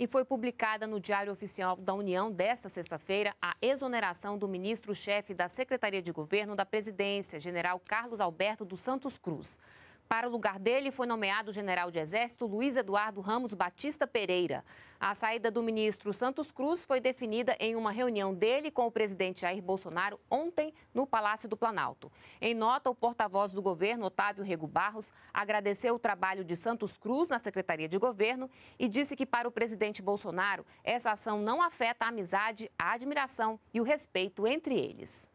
e foi publicada no Diário Oficial da União desta sexta-feira a exoneração do ministro-chefe da Secretaria de Governo da Presidência, general Carlos Alberto dos Santos Cruz. Para o lugar dele foi nomeado o general de exército Luiz Eduardo Ramos Batista Pereira. A saída do ministro Santos Cruz foi definida em uma reunião dele com o presidente Jair Bolsonaro ontem no Palácio do Planalto. Em nota, o porta-voz do governo, Otávio Rego Barros, agradeceu o trabalho de Santos Cruz na Secretaria de Governo e disse que para o presidente Bolsonaro essa ação não afeta a amizade, a admiração e o respeito entre eles.